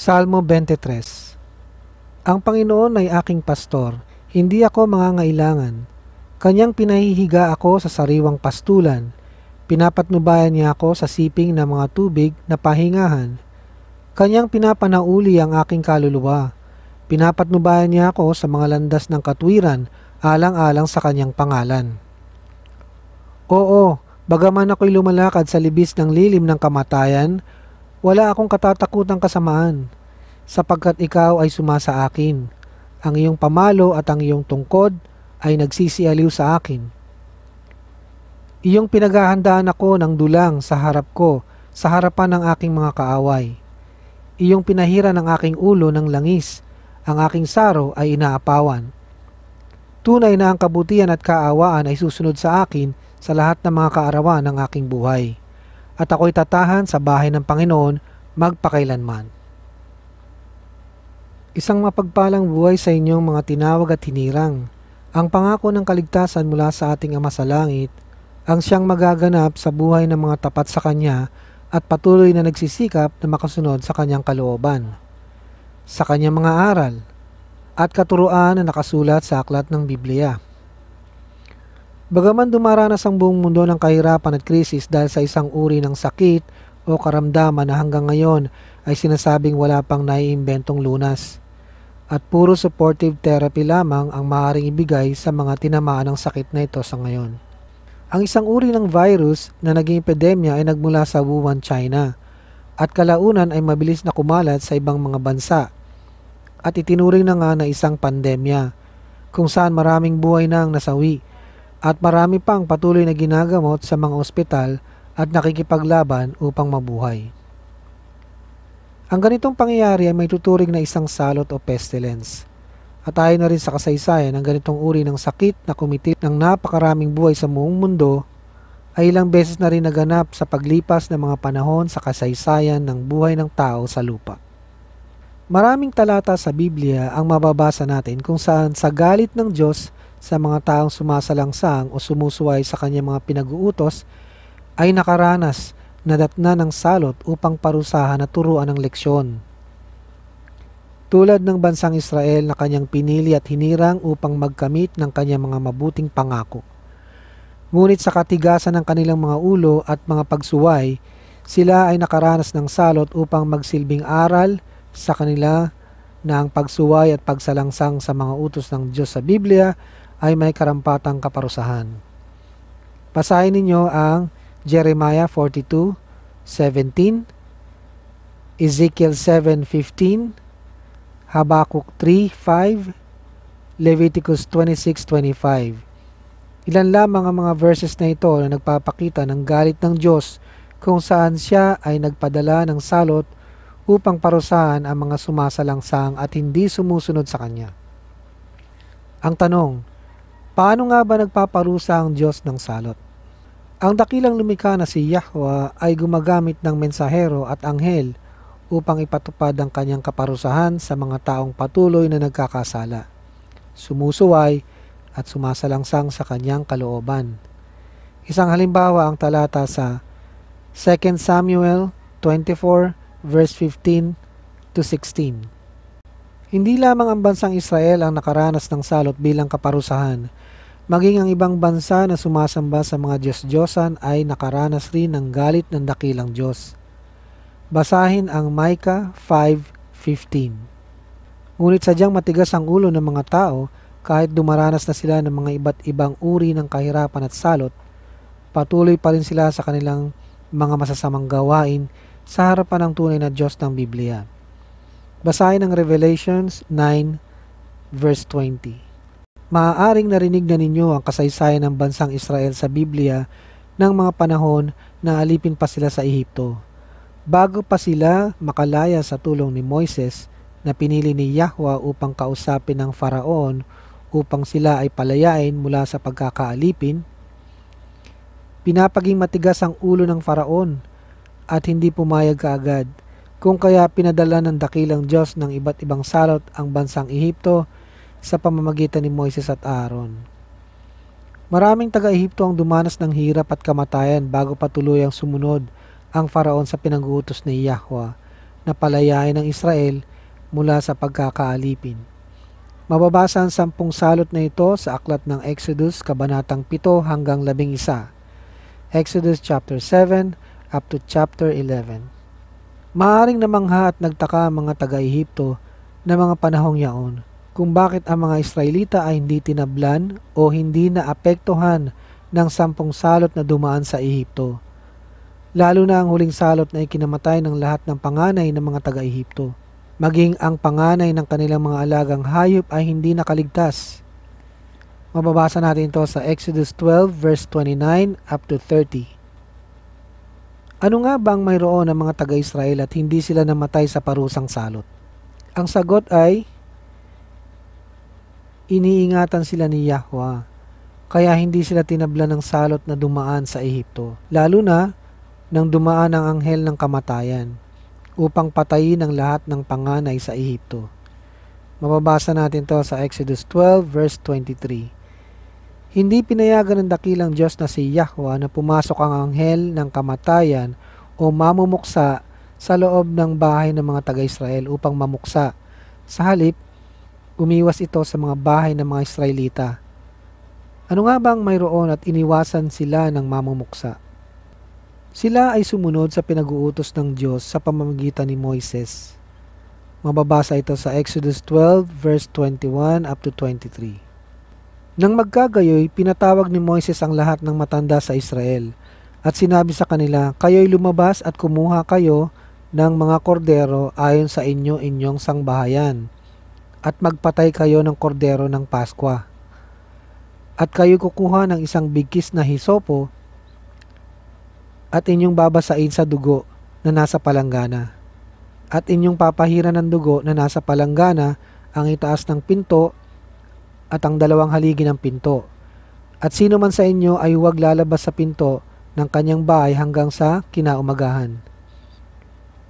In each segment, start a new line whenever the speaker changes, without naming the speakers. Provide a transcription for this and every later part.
Salmo 23 Ang Panginoon ay aking pastor, hindi ako mangangailangan. Kanyang pinahihiga ako sa sariwang pastulan. Pinapatnubayan niya ako sa siping ng mga tubig na pahingahan. Kanyang pinapanauli ang aking kaluluwa. Pinapatnubayan niya ako sa mga landas ng katwiran alang-alang sa kanyang pangalan. Oo, bagaman ako'y lumalakad sa libis ng lilim ng kamatayan, wala akong katatakutang kasamaan, sapagkat ikaw ay sumasa akin. Ang iyong pamalo at ang iyong tungkod ay nagsisialiw sa akin. Iyong pinaghahandaan ako ng dulang sa harap ko, sa harapan ng aking mga kaaway. Iyong pinahira ng aking ulo ng langis, ang aking saro ay inaapawan. Tunay na ang kabutihan at kaawaan ay susunod sa akin sa lahat ng mga kaarawan ng aking buhay.'" at ako'y tatahan sa bahay ng Panginoon magpakailanman. Isang mapagpalang buhay sa inyong mga tinawag at hinirang. Ang pangako ng kaligtasan mula sa ating Ama sa Langit ang siyang magaganap sa buhay ng mga tapat sa Kanya at patuloy na nagsisikap na makasunod sa Kanyang kalooban, sa Kanyang mga aral, at katuruan na nakasulat sa aklat ng Biblia. Bagaman dumaranas ang buong mundo ng kahirapan at krisis dahil sa isang uri ng sakit o karamdaman na hanggang ngayon ay sinasabing wala pang naiimbentong lunas. At puro supportive therapy lamang ang maaaring ibigay sa mga tinamaan ng sakit na ito sa ngayon. Ang isang uri ng virus na naging epidemya ay nagmula sa Wuhan, China at kalaunan ay mabilis na kumalat sa ibang mga bansa at itinuring na nga na isang pandemya kung saan maraming buhay na ang nasawi at marami pang patuloy na ginagamot sa mga ospital at nakikipaglaban upang mabuhay. Ang ganitong pangyayari ay may tuturing na isang salot o pestilence. At ayon na rin sa kasaysayan, ang ganitong uri ng sakit na kumitit ng napakaraming buhay sa buong mundo ay ilang beses na rin naganap sa paglipas ng mga panahon sa kasaysayan ng buhay ng tao sa lupa. Maraming talata sa Biblia ang mababasa natin kung saan sa galit ng Diyos sa mga taong sumasalangsang o sumusuway sa kanyang mga pinag-uutos ay nakaranas na datna ng salot upang parusahan at turuan ng leksyon. Tulad ng bansang Israel na kanyang pinili at hinirang upang magkamit ng kanyang mga mabuting pangako. Ngunit sa katigasan ng kanilang mga ulo at mga pagsuway, sila ay nakaranas ng salot upang magsilbing aral sa kanila na ang pagsuway at pagsalangsang sa mga utos ng Diyos sa Biblia ay may karampatang kaparusahan. Basahin ninyo ang Jeremiah 42:17, Ezekiel 7:15, Habakkuk 3:5, Leviticus 26:25. Ilan lamang ang mga verses na ito na nagpapakita ng galit ng Diyos kung saan siya ay nagpadala ng salot upang parusahan ang mga sumasalangsang at hindi sumusunod sa kanya. Ang tanong, Paano nga ba nagpaparusa ang Diyos ng salot? Ang dakilang lumikha na si Yahwa ay gumagamit ng mensahero at anghel upang ipatupad ang kanyang kaparusahan sa mga taong patuloy na nagkakasala, sumusuway at sumasalangsang sa kanyang kalooban. Isang halimbawa ang talata sa 2 Samuel 24 verse 15 to 16. Hindi lamang ang bansang Israel ang nakaranas ng salot bilang kaparusahan, Maging ang ibang bansa na sumasamba sa mga Diyos-Diyosan ay nakaranas rin ng galit ng dakilang Diyos. Basahin ang Micah 5.15 Ngunit sadyang matigas ang ulo ng mga tao kahit dumaranas na sila ng mga iba't ibang uri ng kahirapan at salot, patuloy pa rin sila sa kanilang mga masasamang gawain sa harapan ng tunay na Diyos ng Biblia. Basahin ang Revelations 9 verse 20 maaaring narinig na ninyo ang kasaysayan ng bansang Israel sa Biblia ng mga panahon na alipin pa sila sa Ehipto. Bago pa sila makalaya sa tulong ni Moises na pinili ni Yahwa upang kausapin ng Faraon upang sila ay palayain mula sa pagkakaalipin, pinapaging matigas ang ulo ng Faraon at hindi pumayag kaagad kung kaya pinadala ng dakilang Diyos ng iba't ibang salot ang bansang Ehipto sa pamamagitan ni Moises at Aaron. Maraming taga-Ehipto ang dumanas ng hirap at kamatayan bago patuloy ang sumunod ang faraon sa pinangutos ni Yahwa na palayain ang Israel mula sa pagkakaalipin. Mababasa ang sampung salot na ito sa aklat ng Exodus, kabanatang 7 hanggang 11. Exodus chapter 7 up to chapter 11. Maaring namangha at nagtaka ang mga taga-Ehipto na mga panahong yaon kung bakit ang mga Israelita ay hindi tinablan o hindi naapektuhan ng sampung salot na dumaan sa Ehipto. Lalo na ang huling salot na ikinamatay ng lahat ng panganay ng mga taga-Ehipto. Maging ang panganay ng kanilang mga alagang hayop ay hindi nakaligtas. Mababasa natin ito sa Exodus 12 verse 29 up to 30. Ano nga bang mayroon ng mga taga-Israel at hindi sila namatay sa parusang salot? Ang sagot ay iniingatan sila ni Yahweh. Kaya hindi sila tinabla ng salot na dumaan sa Ehipto, lalo na nang dumaan ang anghel ng kamatayan upang patayin ang lahat ng panganay sa Ehipto. Mababasa natin to sa Exodus 12 verse 23. Hindi pinayagan ng dakilang Diyos na si Yahweh na pumasok ang anghel ng kamatayan o mamumuksa sa loob ng bahay ng mga taga-Israel upang mamuksa. Sa halip, umiwas ito sa mga bahay ng mga Israelita. Ano nga bang mayroon at iniwasan sila ng mamumuksa? Sila ay sumunod sa pinag-uutos ng Diyos sa pamamagitan ni Moises. Mababasa ito sa Exodus 12 verse 21 up to 23. Nang magkagayoy, pinatawag ni Moises ang lahat ng matanda sa Israel at sinabi sa kanila, Kayo'y lumabas at kumuha kayo ng mga kordero ayon sa inyo-inyong sangbahayan at magpatay kayo ng kordero ng Paskwa. At kayo kukuha ng isang bigkis na hisopo at inyong babasain sa dugo na nasa palanggana. At inyong papahiran ng dugo na nasa palanggana ang itaas ng pinto at ang dalawang haligi ng pinto. At sino man sa inyo ay huwag lalabas sa pinto ng kanyang bahay hanggang sa kinaumagahan.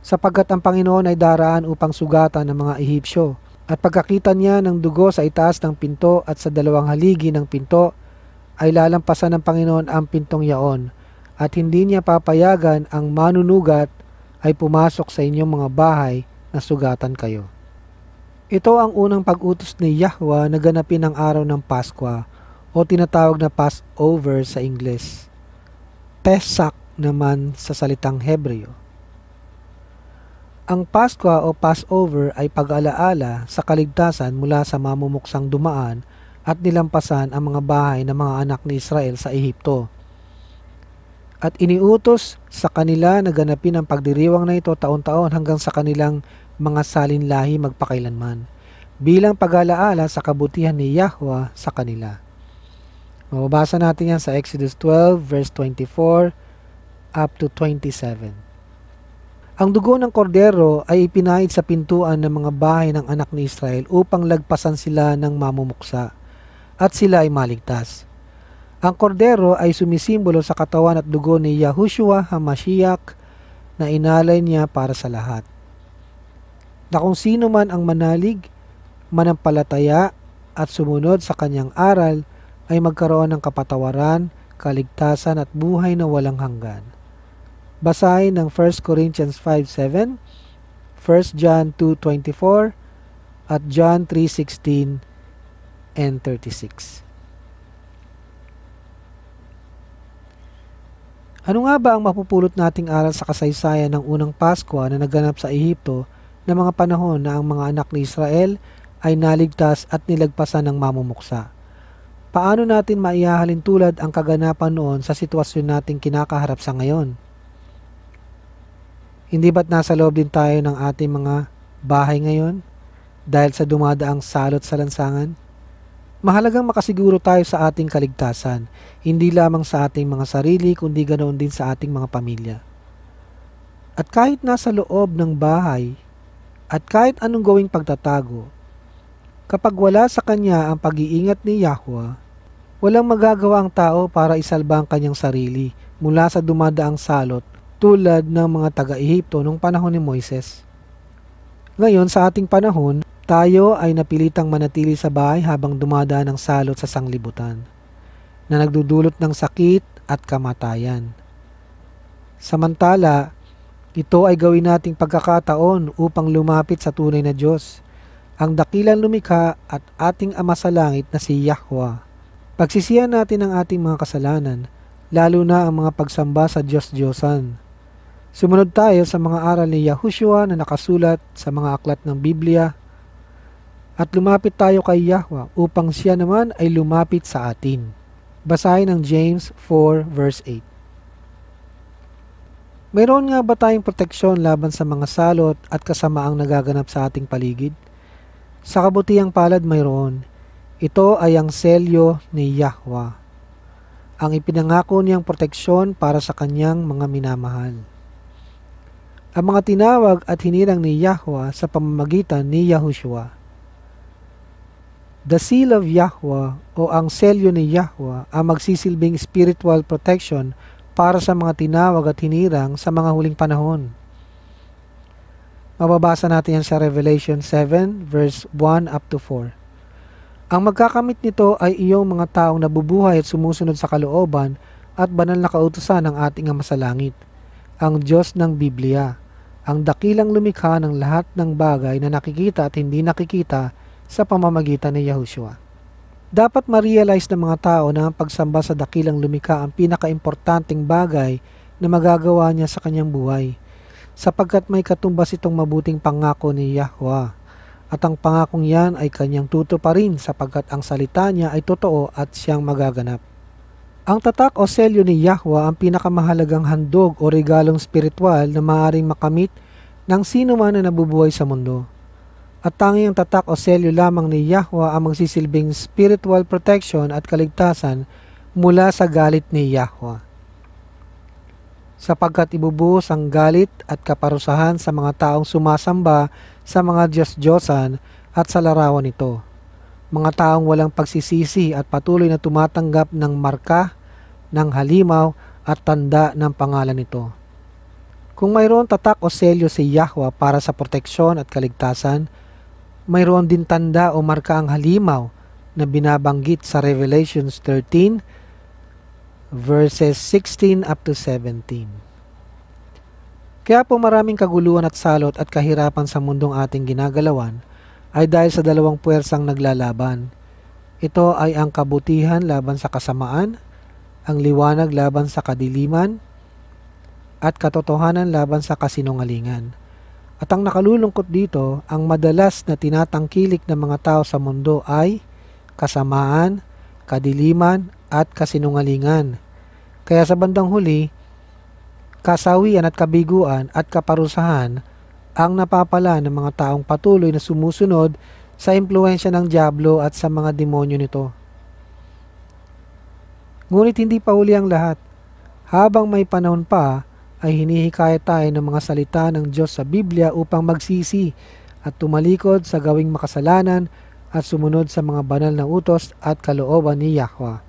Sapagkat ang Panginoon ay daraan upang sugatan ng mga Ehipsyo at pagkakita niya ng dugo sa itaas ng pinto at sa dalawang haligi ng pinto, ay lalampasan ng Panginoon ang pintong yaon at hindi niya papayagan ang manunugat ay pumasok sa inyong mga bahay na sugatan kayo. Ito ang unang pag-utos ni Yahweh na ganapin ang araw ng Pasko o tinatawag na Passover sa Ingles. Pesach naman sa salitang Hebreo. Ang Paskwa o Passover ay pag-alaala sa kaligtasan mula sa mamumuksang dumaan at nilampasan ang mga bahay ng mga anak ni Israel sa Ehipto. At iniutos sa kanila na ganapin ang pagdiriwang na ito taon-taon hanggang sa kanilang mga salinlahi magpakailanman bilang pag-alaala sa kabutihan ni Yahweh sa kanila. Mababasa natin yan sa Exodus 12 verse 24 up to 27. Ang dugo ng kordero ay ipinahid sa pintuan ng mga bahay ng anak ni Israel upang lagpasan sila ng mamumuksa at sila ay maligtas. Ang kordero ay sumisimbolo sa katawan at dugo ni Yahushua Hamashiach na inalay niya para sa lahat. Na kung sino man ang manalig, manampalataya at sumunod sa kanyang aral ay magkaroon ng kapatawaran, kaligtasan at buhay na walang hanggan. Basahin ng 1 Corinthians 5.7, 1 John 2.24, at John 3.16 and 36. Ano nga ba ang mapupulot nating aral sa kasaysayan ng unang Pasko na naganap sa Ehipto na mga panahon na ang mga anak ni Israel ay naligtas at nilagpasan ng mamumuksa? Paano natin maihahalin tulad ang kaganapan noon sa sitwasyon nating kinakaharap sa ngayon? Hindi ba't nasa loob din tayo ng ating mga bahay ngayon dahil sa dumadaang salot sa lansangan? Mahalagang makasiguro tayo sa ating kaligtasan, hindi lamang sa ating mga sarili kundi ganoon din sa ating mga pamilya. At kahit nasa loob ng bahay at kahit anong gawing pagtatago, kapag wala sa kanya ang pag-iingat ni Yahweh, walang magagawa ang tao para isalba ang kanyang sarili mula sa dumadaang salot tulad ng mga taga-Ehipto noong panahon ni Moises. Ngayon sa ating panahon, tayo ay napilitang manatili sa bahay habang dumadaan ng salot sa sanglibutan na nagdudulot ng sakit at kamatayan. Samantala, ito ay gawin nating pagkakataon upang lumapit sa tunay na Diyos, ang dakilang lumikha at ating Ama sa Langit na si Yahweh. Pagsisiyan natin ang ating mga kasalanan, lalo na ang mga pagsamba sa Diyos-Diyosan. Sumunod tayo sa mga aral ni Yahushua na nakasulat sa mga aklat ng Biblia at lumapit tayo kay Yahwa upang siya naman ay lumapit sa atin. Basahin ang James 4 verse 8. Mayroon nga ba tayong proteksyon laban sa mga salot at kasamaang nagaganap sa ating paligid? Sa kabutihang palad mayroon. Ito ay ang selyo ni Yahwa. Ang ipinangako niyang proteksyon para sa kanyang mga minamahal ang mga tinawag at hinirang ni Yahweh sa pamamagitan ni Yahushua. The seal of Yahweh o ang selyo ni Yahweh ang magsisilbing spiritual protection para sa mga tinawag at hinirang sa mga huling panahon. Mababasa natin yan sa Revelation 7 verse 1 up to 4. Ang magkakamit nito ay iyong mga taong nabubuhay at sumusunod sa kalooban at banal na kautusan ng ating Ama sa Langit – ang Diyos ng Biblia, ang dakilang lumikha ng lahat ng bagay na nakikita at hindi nakikita sa pamamagitan ni Yahushua. Dapat ma-realize ng mga tao na ang pagsamba sa dakilang lumikha ang pinakaimportanteng bagay na magagawa niya sa kanyang buhay, sapagkat may katumbas itong mabuting pangako ni Yahweh at ang pangakong yan ay kanyang tutuparin sapagkat ang salita niya ay totoo at siyang magaganap. Ang tatak o selyo ni Yahwa ang pinakamahalagang handog o regalong spiritual na maaring makamit ng sino man na nabubuhay sa mundo. At tanging ang tatak o selyo lamang ni Yahwa ang magsisilbing spiritual protection at kaligtasan mula sa galit ni Yahwa. Sapagkat ibubuhos ang galit at kaparusahan sa mga taong sumasamba sa mga Diyos-Diyosan at sa larawan nito. Mga taong walang pagsisisi at patuloy na tumatanggap ng marka ng halimaw at tanda ng pangalan nito. Kung mayroon tatak o selyo si Yahwa para sa proteksyon at kaligtasan, mayroon din tanda o marka ang halimaw na binabanggit sa Revelations 13 verses 16 up to 17. Kaya po maraming kaguluhan at salot at kahirapan sa mundong ating ginagalawan ay dahil sa dalawang puwersang naglalaban. Ito ay ang kabutihan laban sa kasamaan ang liwanag laban sa kadiliman at katotohanan laban sa kasinungalingan. At ang nakalulungkot dito, ang madalas na tinatangkilik ng mga tao sa mundo ay kasamaan, kadiliman at kasinungalingan. Kaya sa bandang huli, kasawian at kabiguan at kaparusahan ang napapala ng mga taong patuloy na sumusunod sa impluensya ng Diablo at sa mga demonyo nito. Ngunit hindi pa huli ang lahat. Habang may panahon pa, ay hinihikayat tayo ng mga salita ng Diyos sa Biblia upang magsisi at tumalikod sa gawing makasalanan at sumunod sa mga banal na utos at kalooban ni Yahweh.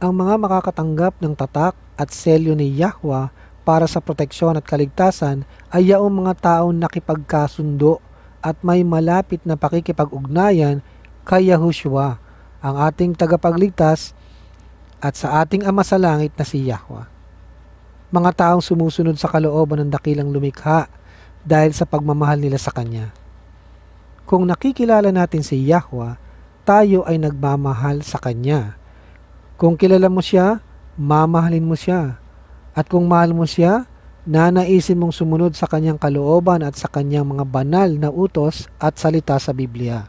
Ang mga makakatanggap ng tatak at selyo ni Yahweh para sa proteksyon at kaligtasan ay yaong mga taong nakipagkasundo at may malapit na pakikipag-ugnayan kay Yahushua, ang ating tagapagligtas at sa ating Ama sa Langit na si Yahweh. Mga taong sumusunod sa kalooban ng dakilang lumikha dahil sa pagmamahal nila sa Kanya. Kung nakikilala natin si Yahweh, tayo ay nagmamahal sa Kanya. Kung kilala mo siya, mamahalin mo siya. At kung mahal mo siya, nanaisin mong sumunod sa kanyang kalooban at sa kanyang mga banal na utos at salita sa Biblia.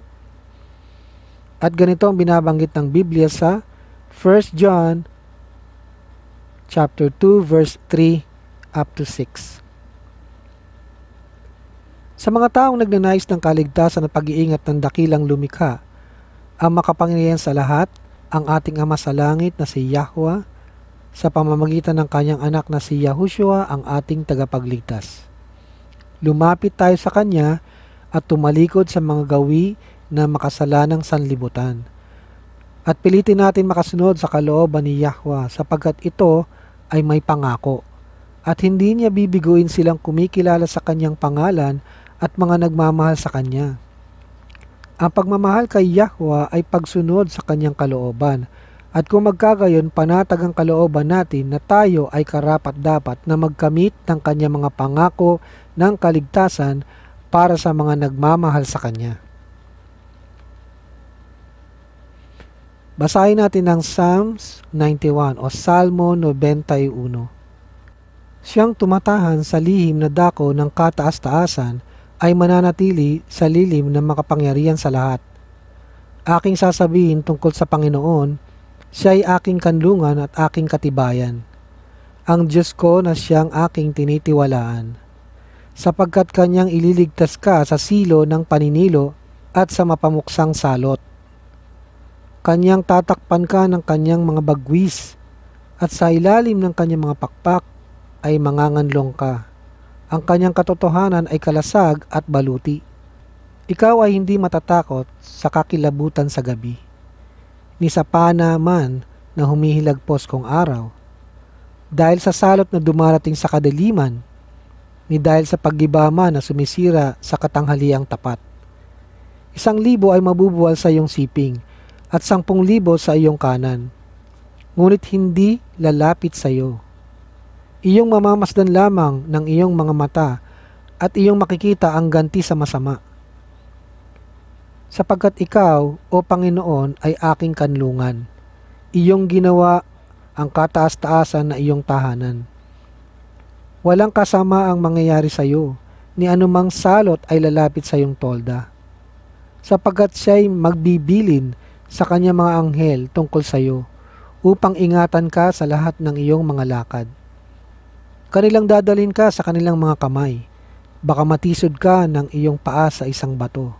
At ganito ang binabanggit ng Biblia sa 1 John chapter 2 verse 3 up to 6. Sa mga taong nagnanais ng kaligtasan at pag-iingat ng dakilang lumikha, ang makapangyarihan sa lahat, ang ating Ama sa Langit na si Yahweh, sa pamamagitan ng kanyang anak na si Yahushua, ang ating tagapagligtas. Lumapit tayo sa kanya at tumalikod sa mga gawi na makasalanang sanlibutan at pilitin natin makasunod sa kalooban ni Yahweh sapagkat ito ay may pangako at hindi niya bibiguin silang kumikilala sa kanyang pangalan at mga nagmamahal sa kanya. Ang pagmamahal kay Yahweh ay pagsunod sa kanyang kalooban at kung magkagayon panatag ang kalooban natin na tayo ay karapat dapat na magkamit ng kanyang mga pangako ng kaligtasan para sa mga nagmamahal sa kanya. Basahin natin ang Psalms 91 o Salmo 91. Siyang tumatahan sa lihim na dako ng kataas-taasan ay mananatili sa lilim ng makapangyarihan sa lahat. Aking sasabihin tungkol sa Panginoon, siya ay aking kanlungan at aking katibayan. Ang Diyos ko na siyang aking tinitiwalaan. Sapagkat kanyang ililigtas ka sa silo ng paninilo at sa mapamuksang salot Kanyang tatakpan ka ng kanyang mga bagwis at sa ilalim ng kanyang mga pakpak ay manganganlong ka. Ang kanyang katotohanan ay kalasag at baluti. Ikaw ay hindi matatakot sa kakilabutan sa gabi. Ni sa panaman na humihilagpos kong araw. Dahil sa salot na dumarating sa kadiliman, ni dahil sa paggibama na sumisira sa katanghaliang tapat. Isang libo ay mabubuwal sa iyong siping at 10,000 sa iyong kanan, ngunit hindi lalapit sa iyo. Iyong mamamasdan lamang ng iyong mga mata at iyong makikita ang ganti sa masama. Sapagkat ikaw, o Panginoon, ay aking kanlungan. Iyong ginawa ang kataas-taasan na iyong tahanan. Walang kasama ang mangyayari sa iyo, ni anumang salot ay lalapit sa iyong tolda. Sapagkat siya'y magbibilin sa kanyang mga anghel tungkol sa iyo upang ingatan ka sa lahat ng iyong mga lakad. Kanilang dadalin ka sa kanilang mga kamay. Baka matisod ka ng iyong paa sa isang bato.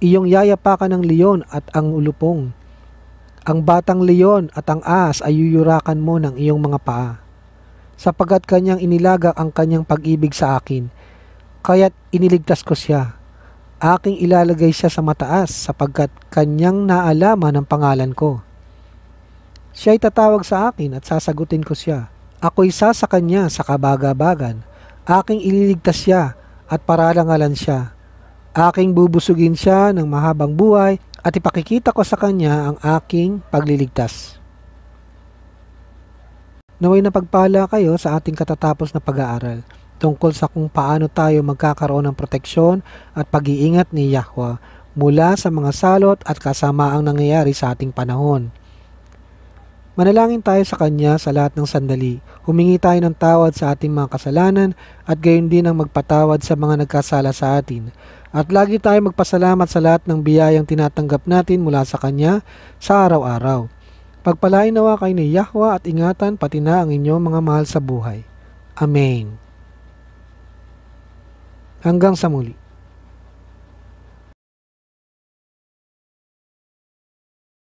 Iyong yayapakan ng leon at ang ulupong. Ang batang leon at ang as ay yuyurakan mo ng iyong mga paa. Sapagat kanyang inilaga ang kanyang pag-ibig sa akin, kaya't iniligtas ko siya aking ilalagay siya sa mataas sapagkat kanyang naalaman ang pangalan ko. Siya ay tatawag sa akin at sasagutin ko siya. Ako'y sa kanya sa kabagabagan. Aking ililigtas siya at pararangalan siya. Aking bubusugin siya ng mahabang buhay at ipakikita ko sa kanya ang aking pagliligtas. Naway na pagpala kayo sa ating katatapos na pag-aaral tungkol sa kung paano tayo magkakaroon ng proteksyon at pag-iingat ni Yahweh mula sa mga salot at kasama ang nangyayari sa ating panahon. Manalangin tayo sa Kanya sa lahat ng sandali. Humingi tayo ng tawad sa ating mga kasalanan at gayon din ang magpatawad sa mga nagkasala sa atin. At lagi tayo magpasalamat sa lahat ng biyayang tinatanggap natin mula sa Kanya sa araw-araw. Pagpalain nawa kayo ni Yahweh at ingatan pati na ang inyong mga mahal sa buhay. Amen. Hanggang sa muli.